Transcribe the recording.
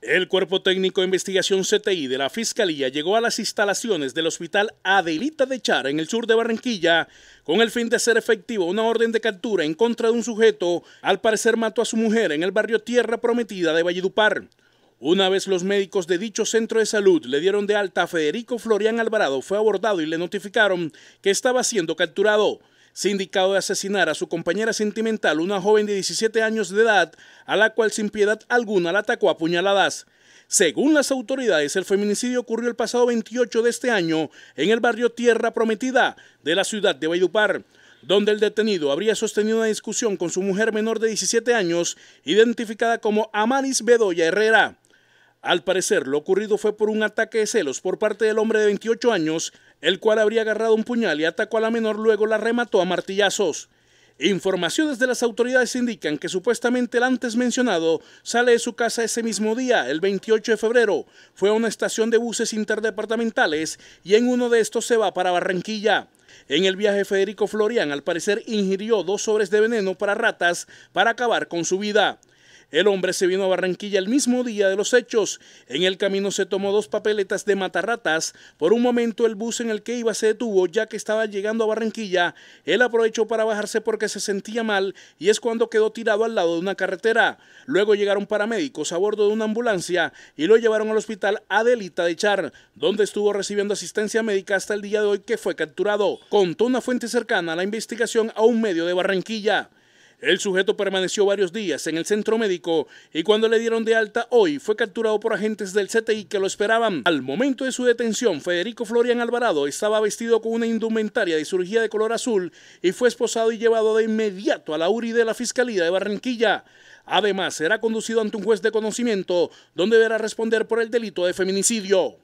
El Cuerpo Técnico de Investigación CTI de la Fiscalía llegó a las instalaciones del Hospital Adelita de Chara en el sur de Barranquilla con el fin de hacer efectivo una orden de captura en contra de un sujeto, al parecer mató a su mujer en el barrio Tierra Prometida de Valledupar. Una vez los médicos de dicho centro de salud le dieron de alta a Federico Florian Alvarado, fue abordado y le notificaron que estaba siendo capturado sindicado de asesinar a su compañera sentimental, una joven de 17 años de edad, a la cual sin piedad alguna la atacó a puñaladas. Según las autoridades, el feminicidio ocurrió el pasado 28 de este año en el barrio Tierra Prometida de la ciudad de Vaidupar, donde el detenido habría sostenido una discusión con su mujer menor de 17 años, identificada como Amaris Bedoya Herrera. Al parecer, lo ocurrido fue por un ataque de celos por parte del hombre de 28 años, el cual habría agarrado un puñal y atacó a la menor, luego la remató a martillazos. Informaciones de las autoridades indican que supuestamente el antes mencionado sale de su casa ese mismo día, el 28 de febrero, fue a una estación de buses interdepartamentales y en uno de estos se va para Barranquilla. En el viaje Federico Florian al parecer ingirió dos sobres de veneno para ratas para acabar con su vida. El hombre se vino a Barranquilla el mismo día de los hechos. En el camino se tomó dos papeletas de matarratas. Por un momento el bus en el que iba se detuvo ya que estaba llegando a Barranquilla. Él aprovechó para bajarse porque se sentía mal y es cuando quedó tirado al lado de una carretera. Luego llegaron paramédicos a bordo de una ambulancia y lo llevaron al hospital Adelita de Char, donde estuvo recibiendo asistencia médica hasta el día de hoy que fue capturado. Contó una fuente cercana a la investigación a un medio de Barranquilla. El sujeto permaneció varios días en el centro médico y cuando le dieron de alta hoy fue capturado por agentes del CTI que lo esperaban. Al momento de su detención, Federico Florian Alvarado estaba vestido con una indumentaria de cirugía de color azul y fue esposado y llevado de inmediato a la URI de la Fiscalía de Barranquilla. Además, será conducido ante un juez de conocimiento donde deberá responder por el delito de feminicidio.